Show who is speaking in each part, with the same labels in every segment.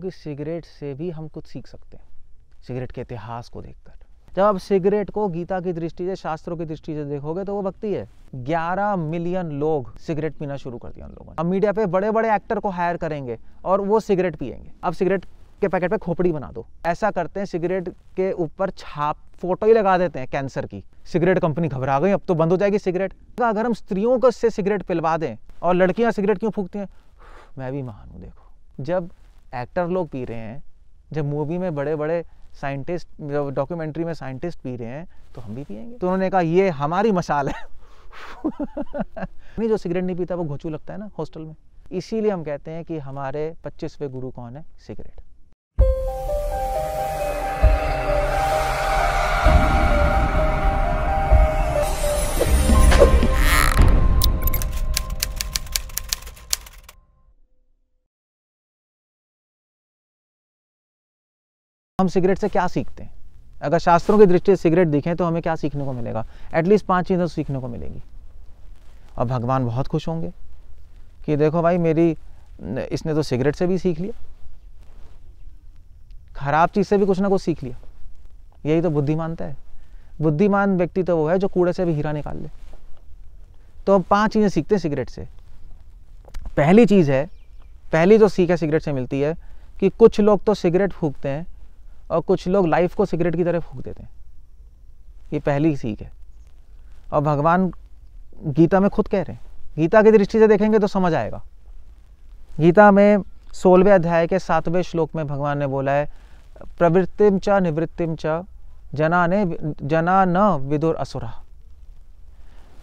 Speaker 1: क्योंकि सिगरेट से भी हम कुछ सीख सकते हैं सिगरेट के इतिहास को देखकर जब आप सिगरेट को गीता की दृष्टि से शास्त्रों की दृष्टि से देखोगे तो वो भक्ति है 11 मिलियन लोग सिगरेट पीना शुरू कर दिया उन लोगों ने अब मीडिया पे बड़े बड़े एक्टर को हायर करेंगे और वो सिगरेट पियेंगे अब सिगरेट के पैकेट पे खोपड़ी बना दो ऐसा करते हैं सिगरेट के ऊपर छाप फोटो ही लगा देते हैं कैंसर की सिगरेट कंपनी घबरा गई अब तो बंद हो जाएगी सिगरेट अगर हम स्त्रियों को से सिगरेट पिलवा दें और लड़कियां सिगरेट क्यों फूकती हैं मैं भी महान हूँ देखो जब एक्टर लोग पी रहे हैं जब मूवी में बड़े बड़े साइंटिस्ट जब डॉक्यूमेंट्री में साइंटिस्ट पी रहे हैं तो हम भी पियेंगे तो उन्होंने कहा ये हमारी मशाल है नहीं जो सिगरेट नहीं पीता वो घोचू लगता है ना हॉस्टल में इसीलिए हम कहते हैं कि हमारे पच्चीसवें गुरु कौन है सिगरेट हम सिगरेट से क्या सीखते हैं अगर शास्त्रों की दृष्टि से सिगरेट दिखें तो हमें क्या सीखने को मिलेगा एटलीस्ट पाँच चीज़ें तो सीखने को मिलेंगी और भगवान बहुत खुश होंगे कि देखो भाई मेरी इसने तो सिगरेट से भी सीख लिया खराब चीज़ से भी कुछ ना कुछ सीख लिया यही तो बुद्धिमानता है बुद्धिमान व्यक्ति तो वो है जो कूड़े से भी हीरा निकाल ले तो अब पांच चीज़ें सीखते हैं सिगरेट से पहली चीज़ है पहली जो सीख है सिगरेट से मिलती है कि कुछ लोग तो सिगरेट फूकते हैं और कुछ लोग लाइफ को सिगरेट की तरह फूक देते हैं ये पहली सीख है और भगवान गीता में खुद कह रहे हैं गीता की दृष्टि से देखेंगे तो समझ आएगा गीता में सोलहवें अध्याय के सातवें श्लोक में भगवान ने बोला है प्रवृत्तिम च निवृत्तिम च जना ने जना न विदुर असुरा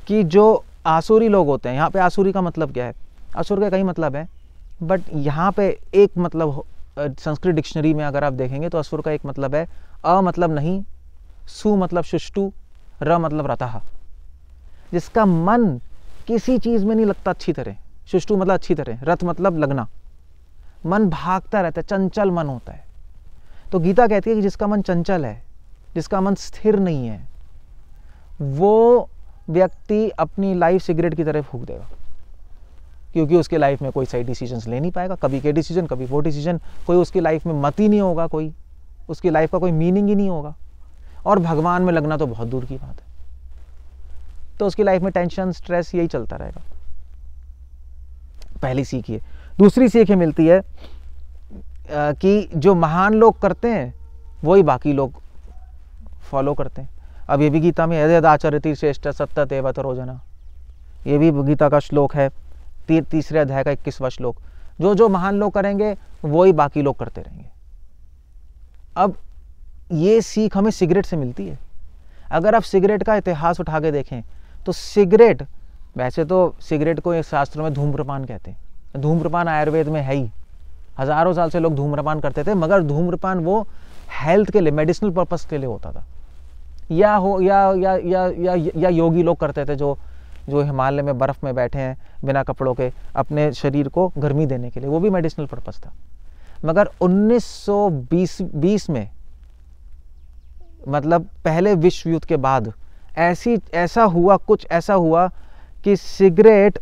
Speaker 1: कि जो आसुरी लोग होते हैं यहाँ पे आसुरी का मतलब क्या है असुर का कई मतलब है बट यहाँ पे एक मतलब संस्कृत डिक्शनरी में अगर आप देखेंगे तो असुर का एक मतलब है अ मतलब नहीं सु मतलब सुष्टु र मतलब रतः जिसका मन किसी चीज़ में नहीं लगता अच्छी तरह सुष्टु मतलब अच्छी तरह रथ मतलब लगना मन भागता रहता है चंचल मन होता है तो गीता कहती है कि जिसका मन चंचल है जिसका मन स्थिर नहीं है वो व्यक्ति अपनी लाइफ सिगरेट की तरह फूक देगा क्योंकि उसके लाइफ में कोई सही डिसीजंस ले नहीं पाएगा कभी के डिसीजन कभी वो डिसीजन कोई उसकी लाइफ में मत ही नहीं होगा कोई उसकी लाइफ का कोई मीनिंग ही नहीं होगा और भगवान में लगना तो बहुत दूर की बात है तो उसकी लाइफ में टेंशन स्ट्रेस यही चलता रहेगा पहली सीख ये दूसरी सीख ये मिलती है कि जो महान लोग करते हैं वही बाकी लोग फॉलो करते हैं अब ये भी गीता में यद आचरती श्रेष्ठ सत्य देवत रोजना ये भी गीता का श्लोक है तीसरे अध्याय का इक्कीसवा श्लोक जो जो महान लोग करेंगे वही बाकी लोग करते रहेंगे अब ये सीख हमें सिगरेट से मिलती है अगर आप सिगरेट का इतिहास उठा के देखें तो सिगरेट वैसे तो सिगरेट को एक शास्त्र में धूम्रपान कहते हैं धूम्रपान आयुर्वेद में है ही हज़ारों साल से लोग धूम्रपान करते थे मगर धूम्रपान वो हेल्थ के लिए मेडिसिनल पर्पज़ के लिए होता था या हो या या या या, या, या योगी लोग करते थे जो जो हिमालय में बर्फ़ में बैठे हैं बिना कपड़ों के अपने शरीर को गर्मी देने के लिए वो भी मेडिसिनल पर्पज़ था मगर 1920 20 में मतलब पहले विश्व युद्ध के बाद ऐसी ऐसा हुआ कुछ ऐसा हुआ कि सिगरेट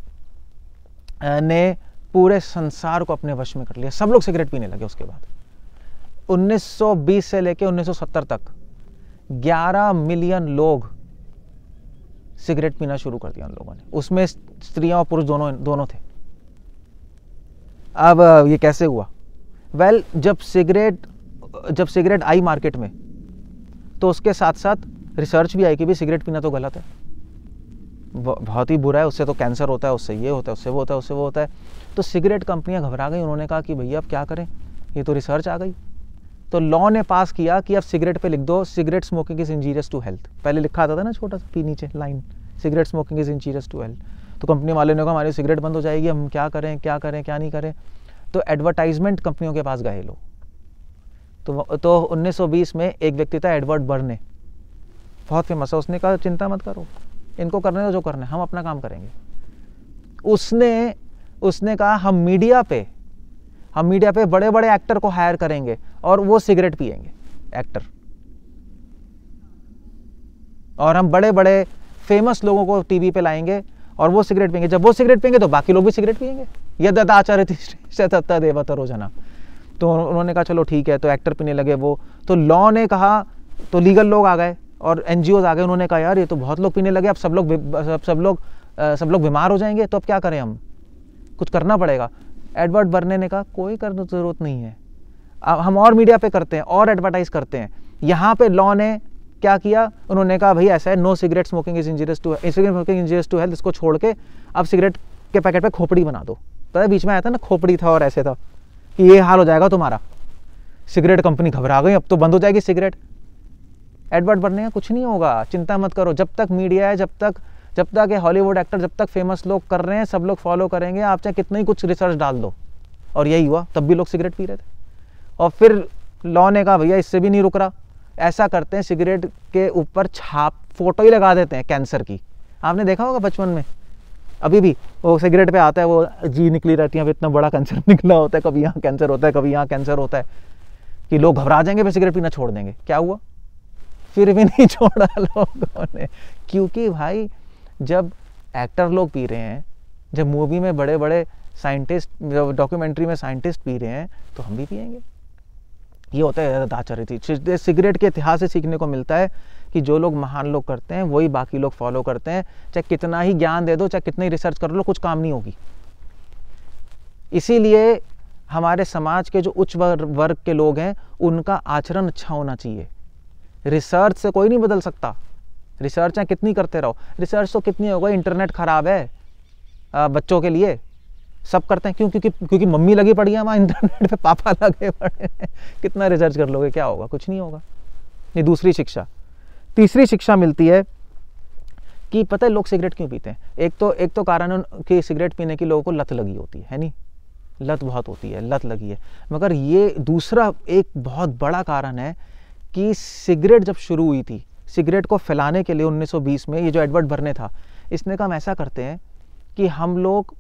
Speaker 1: ने पूरे संसार को अपने वश में कर लिया सब लोग सिगरेट पीने लगे उसके बाद 1920 से लेकर 1970 तक 11 मिलियन लोग सिगरेट पीना शुरू कर दिया उन लोगों ने उसमें स्त्रियां और पुरुष दोनों दोनों थे अब ये कैसे हुआ वेल well, जब सिगरेट जब सिगरेट आई मार्केट में तो उसके साथ साथ रिसर्च भी आई कि भी सिगरेट पीना तो गलत है बहुत ही बुरा है उससे तो कैंसर होता है उससे ये होता है उससे वो होता है उससे वो होता है तो सिगरेट कंपनियां घबरा गई उन्होंने कहा कि भैया अब क्या करें ये तो रिसर्च आ गई तो लॉ ने पास किया कि अब सिगरेट पे लिख दो cigarette smoking is injurious to health पहले लिखा आता था ना छोटा सा पी नीचे line cigarette smoking is injurious to health तो कंपनी वाले ने कहा हमारी सिगरेट बंद हो जाएगी हम क्या करें क्या करें क्या नहीं करें तो एडवर्टाइजमेंट कंपनियों के पास गए लोग तो तो 1920 में एक व्यक्ति था एडवर्ड बर्ने बहुत फेमस है उसने कहा चिंता मत करो इनको करने दो जो करना है हम अपना काम करेंगे उसने उसने कहा हम मीडिया पे हम मीडिया पे बड़े बड़े एक्टर को हायर करेंगे और वो सिगरेट पिएंगे एक्टर और हम बड़े बड़े फेमस लोगों को टीवी पे लाएंगे और वो सिगरेट पियेंगे जब वो सिगरेट पियेंगे तो बाकी लोग भी सिगरेट पियेंगे यद आचार्य सत्ता देवत रोजाना तो उन्होंने कहा चलो ठीक है तो एक्टर पीने लगे वो तो लॉ ने कहा तो लीगल लोग आ गए और एन आ गए उन्होंने कहा यार ये तो बहुत लोग पीने लगे अब सब लोग सब लोग सब लोग बीमार हो जाएंगे तो अब क्या करें हम कुछ करना पड़ेगा एडवर्ड बरने ने कहा कोई करने तो ज़रूरत नहीं है हम और मीडिया पे करते हैं और एडवर्टाइज करते हैं यहाँ पे लॉ ने क्या किया उन्होंने कहा भाई ऐसा है no cigarette smoking is injurious to cigarette smoking injurious to health इसको छोड़ के अब सिगरेट के पैकेट पे खोपड़ी बना दो पता है बीच में आया था ना खोपड़ी था और ऐसे था कि ये हाल हो जाएगा तुम्हारा सिगरेट कंपनी घबरा गई अब तो बंद हो जाएगी सिगरेट एडवर्ट बनने का कुछ नहीं होगा चिंता मत करो जब तक मीडिया है जब तक जब तक ये हॉलीवुड एक्टर जब तक फेमस लोग कर रहे हैं सब लोग फॉलो करेंगे आप चाहे कितना ही कुछ रिसर्च डाल दो और यही हुआ तब भी लोग सिगरेट पी रहे थे और फिर लॉ ने कहा भैया इससे भी नहीं रुक रहा ऐसा करते हैं सिगरेट के ऊपर छाप फोटो ही लगा देते हैं कैंसर की आपने देखा होगा बचपन में अभी भी वो सिगरेट पे आता है वो जी निकली रहती है अभी इतना बड़ा कैंसर निकला होता है कभी यहाँ कैंसर होता है कभी यहाँ कैंसर होता है कि लोग घबरा जाएंगे फिर सिगरेट पीना छोड़ देंगे क्या हुआ फिर भी नहीं छोड़ा लोगों ने क्योंकि भाई जब एक्टर लोग पी रहे हैं जब मूवी में बड़े बड़े साइंटिस्ट जब डॉक्यूमेंट्री में साइंटिस्ट पी रहे हैं तो हम भी पियेंगे ये होता है दाचार्य सिगरेट के इतिहास से सीखने को मिलता है कि जो लोग महान लोग करते हैं वही बाकी लोग फॉलो करते हैं चाहे कितना ही ज्ञान दे दो चाहे कितनी रिसर्च कर लो कुछ काम नहीं होगी इसीलिए हमारे समाज के जो उच्च वर्ग के लोग हैं उनका आचरण अच्छा होना चाहिए रिसर्च से कोई नहीं बदल सकता रिसर्च है कितनी करते रहो रिसर्च तो कितनी हो गई इंटरनेट ख़राब है आ, बच्चों के लिए सब करते हैं क्यों क्योंकि क्योंकि मम्मी लगी पड़ी है वहाँ इंटरनेट पे पापा लगे पड़े हैं कितना रिसर्च कर लोगे क्या होगा कुछ नहीं होगा ये दूसरी शिक्षा तीसरी शिक्षा मिलती है कि पता है लोग सिगरेट क्यों पीते हैं एक तो एक तो कारण कि सिगरेट पीने की लोगों को लत लगी होती है, है नहीं लत बहुत होती है लत लगी है मगर ये दूसरा एक बहुत बड़ा कारण है कि सिगरेट जब शुरू हुई थी सिगरेट को फैलाने के लिए 1920 में ये जो एडवर्ड बर्ने था इसने कहा हम ऐसा करते हैं कि हम लोग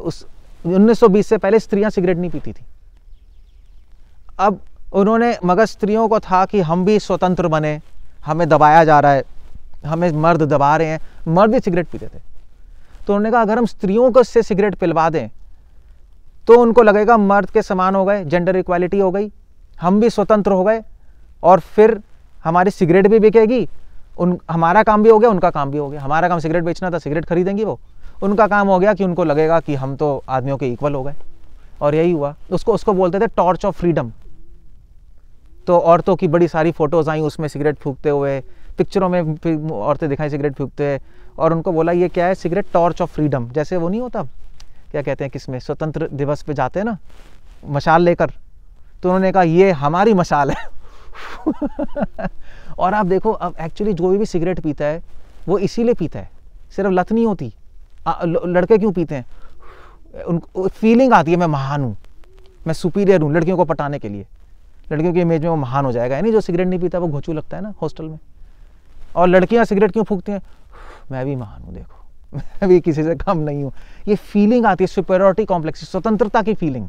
Speaker 1: उस 1920 से पहले स्त्रियां सिगरेट नहीं पीती थी अब उन्होंने मगर स्त्रियों को था कि हम भी स्वतंत्र बने हमें दबाया जा रहा है हमें मर्द दबा रहे हैं मर्द भी सिगरेट पीते थे तो उन्होंने कहा अगर हम स्त्रियों को इससे सिगरेट पिलवा दें तो उनको लगेगा मर्द के समान हो गए जेंडर इक्वालिटी हो गई हम भी स्वतंत्र हो गए और फिर हमारी सिगरेट भी बिकेगी उन हमारा काम भी हो गया उनका काम भी हो गया हमारा काम सिगरेट बेचना था सिगरेट खरीदेंगी वो उनका काम हो गया कि उनको लगेगा कि हम तो आदमियों के इक्वल हो गए और यही हुआ उसको उसको बोलते थे टॉर्च ऑफ फ्रीडम तो औरतों की बड़ी सारी फ़ोटोज़ आई उसमें सिगरेट फूकते हुए पिक्चरों में औरतें दिखाई सिगरेट फूकते हुए और उनको बोला ये क्या है सिगरेट टॉर्च ऑफ फ्रीडम जैसे वो नहीं होता क्या कहते हैं किसमें स्वतंत्र दिवस पे जाते हैं ना मशाल लेकर तो उन्होंने कहा ये हमारी मशाल है और आप देखो अब एक्चुअली जो भी सिगरेट पीता है वो इसीलिए पीता है सिर्फ लत नहीं होती आ, लड़के क्यों पीते हैं उनको फीलिंग आती है मैं महान हूँ मैं सुपीरियर हूँ लड़कियों को पटाने के लिए लड़कियों की इमेज में वो महान हो जाएगा यानी जो सिगरेट नहीं पीता वो घोचू लगता है ना हॉस्टल में और लड़कियाँ सिगरेट क्यों फूकती हैं मैं भी महान हूँ देखो मैं भी किसी से कम नहीं हूँ ये फीलिंग आती है सुपेरिटी कॉम्प्लेक्स स्वतंत्रता की फीलिंग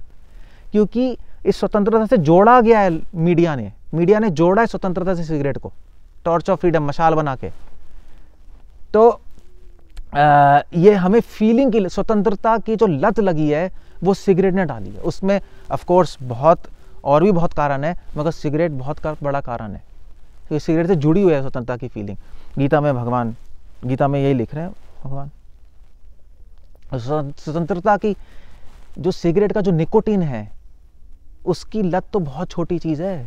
Speaker 1: क्योंकि इस स्वतंत्रता से जोड़ा गया है मीडिया ने मीडिया ने जोड़ा है स्वतंत्रता से सिगरेट को टॉर्च ऑफ फ्रीडम मशाल बना के तो आ, ये हमें फीलिंग की स्वतंत्रता की जो लत लगी है वो सिगरेट ने डाली है उसमें ऑफकोर्स बहुत और भी बहुत कारण है मगर सिगरेट बहुत का, बड़ा कारण है क्योंकि तो सिगरेट से जुड़ी हुई है स्वतंत्रता की फीलिंग गीता में भगवान गीता में यही लिख रहे हैं भगवान स्वतंत्रता की जो सिगरेट का जो निकोटीन है उसकी लत तो बहुत छोटी चीज़ है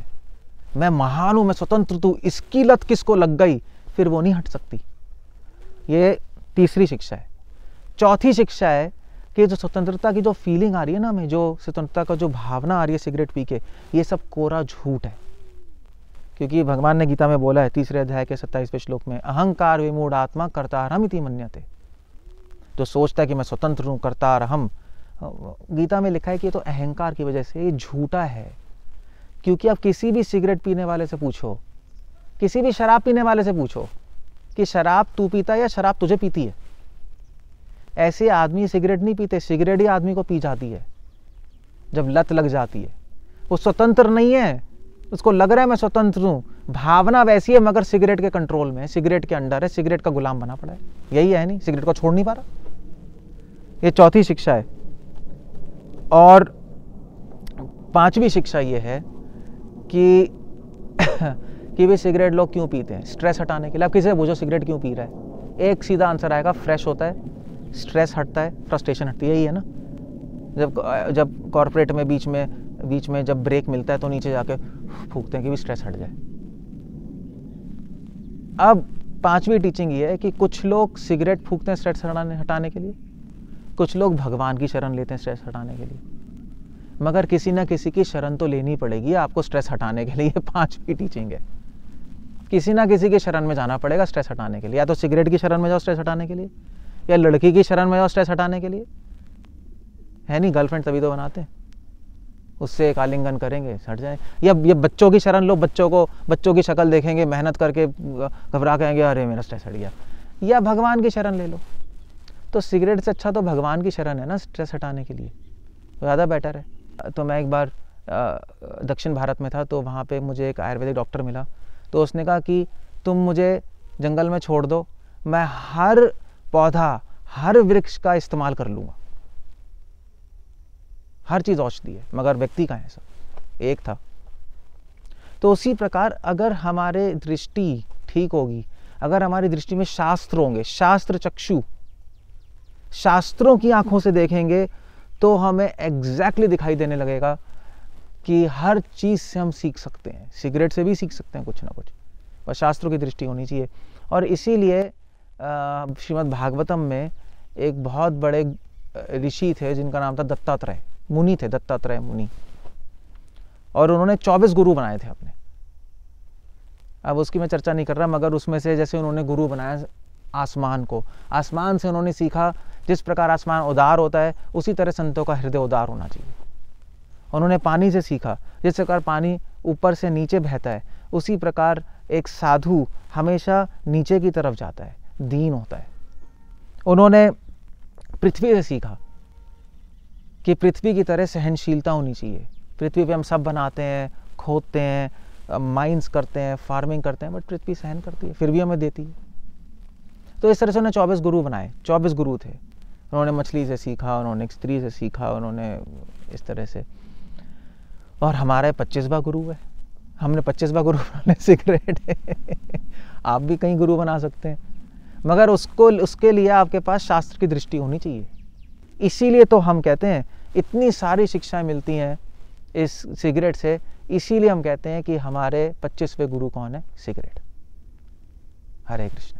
Speaker 1: मैं महान हूं मैं स्वतंत्र तू तो इसकी लत किसको लग गई फिर वो नहीं हट सकती ये तीसरी शिक्षा है चौथी शिक्षा है कि जो स्वतंत्रता की जो फीलिंग आ रही है ना हमें जो स्वतंत्रता का जो भावना आ रही है सिगरेट पी के ये सब कोरा झूठ है क्योंकि भगवान ने गीता में बोला है तीसरे अध्याय के सत्ताईसवें श्लोक में अहंकार विमूढ़ आत्मा करता हम इति मन्यते जो सोचता है कि मैं स्वतंत्र हूँ करता हम गीता में लिखा है कि ये तो अहंकार की वजह से ये झूठा है क्योंकि आप किसी भी सिगरेट पीने वाले से पूछो किसी भी शराब पीने वाले से पूछो कि शराब तू पीता है या शराब तुझे पीती है ऐसे आदमी सिगरेट नहीं पीते सिगरेट ही आदमी को पी जाती है जब लत लग जाती है वो स्वतंत्र नहीं है उसको लग रहा है मैं स्वतंत्र हूँ भावना वैसी है मगर सिगरेट के कंट्रोल में सिगरेट के अंडर है सिगरेट का गुलाम बना पड़ा है यही है नहीं सिगरेट को छोड़ नहीं पा रहा ये चौथी शिक्षा है और पांचवी शिक्षा ये है कि कि वे सिगरेट लोग क्यों पीते हैं स्ट्रेस हटाने के लिए आप किसी बोझो पूछो सिगरेट क्यों पी रहा है एक सीधा आंसर आएगा फ्रेश होता है स्ट्रेस हटता है फ्रस्ट्रेशन हटती है यही है ना जब जब कॉरपोरेट में बीच में बीच में जब ब्रेक मिलता है तो नीचे जाके फूकते हैं कि भी स्ट्रेस हट जाए अब पांचवी टीचिंग ये है कि कुछ लोग सिगरेट फूकते हैं स्ट्रेस हटाने हटाने के लिए कुछ लोग भगवान की शरण लेते हैं स्ट्रेस हटाने के लिए मगर किसी ना किसी की शरण तो लेनी पड़ेगी आपको स्ट्रेस हटाने के लिए पाँच टीचिंग है किसी ना किसी की शरण में जाना पड़ेगा स्ट्रेस हटाने के लिए या तो सिगरेट की शरण में जाओ स्ट्रेस हटाने के लिए या लड़की की शरण में जाओ स्ट्रेस हटाने के लिए है नहीं गर्लफ्रेंड तभी तो बनाते हैं उससे एक आलिंगन करेंगे हट जाए या ये बच्चों की शरण लो बच्चों को बच्चों की शक्ल देखेंगे मेहनत करके घबरा कहेंगे अरे मेरा स्ट्रेस हट गया या भगवान की शरण ले लो तो सिगरेट से अच्छा तो भगवान की शरण है ना स्ट्रेस हटाने के लिए ज़्यादा बेटर है तो मैं एक बार दक्षिण भारत में था तो वहाँ पे मुझे एक आयुर्वेदिक डॉक्टर मिला तो उसने कहा कि तुम मुझे जंगल में छोड़ दो मैं हर पौधा हर वृक्ष का इस्तेमाल कर लूँगा हर चीज़ औषधि है मगर व्यक्ति का है एक था तो उसी प्रकार अगर हमारे दृष्टि ठीक होगी अगर हमारी दृष्टि में शास्त्र होंगे शास्त्र चक्षु शास्त्रों की आंखों से देखेंगे तो हमें एग्जैक्टली exactly दिखाई देने लगेगा कि हर चीज़ से हम सीख सकते हैं सिगरेट से भी सीख सकते हैं कुछ ना कुछ बस शास्त्रों की दृष्टि होनी चाहिए और इसीलिए श्रीमद् भागवतम में एक बहुत बड़े ऋषि थे जिनका नाम था दत्तात्रेय मुनि थे दत्तात्रेय मुनि और उन्होंने 24 गुरु बनाए थे अपने अब उसकी मैं चर्चा नहीं कर रहा मगर उसमें से जैसे उन्होंने गुरु बनाया आसमान को आसमान से उन्होंने सीखा जिस प्रकार आसमान उदार होता है उसी तरह संतों का हृदय उदार होना चाहिए उन्होंने पानी से सीखा जिस प्रकार पानी ऊपर से नीचे बहता है उसी प्रकार एक साधु हमेशा नीचे की तरफ जाता है दीन होता है उन्होंने पृथ्वी से सीखा कि पृथ्वी की तरह सहनशीलता होनी चाहिए पृथ्वी पे हम सब बनाते हैं खोदते हैं माइंस करते हैं फार्मिंग करते हैं बट पृथ्वी सहन करती है फिर भी हमें देती है तो इस तरह से उन्हें चौबीस गुरु बनाए चौबीस गुरु थे उन्होंने मछली से सीखा उन्होंने स्त्री से सीखा उन्होंने इस तरह से और हमारे पच्चीसवा गुरु है हमने पच्चीसवा गुरु बनाने सिगरेट आप भी कहीं गुरु बना सकते हैं मगर उसको उसके लिए आपके पास शास्त्र की दृष्टि होनी चाहिए इसीलिए तो हम कहते हैं इतनी सारी शिक्षाएं मिलती हैं इस सिगरेट से इसीलिए हम कहते हैं कि हमारे पच्चीसवें गुरु कौन है सिगरेट हरे कृष्ण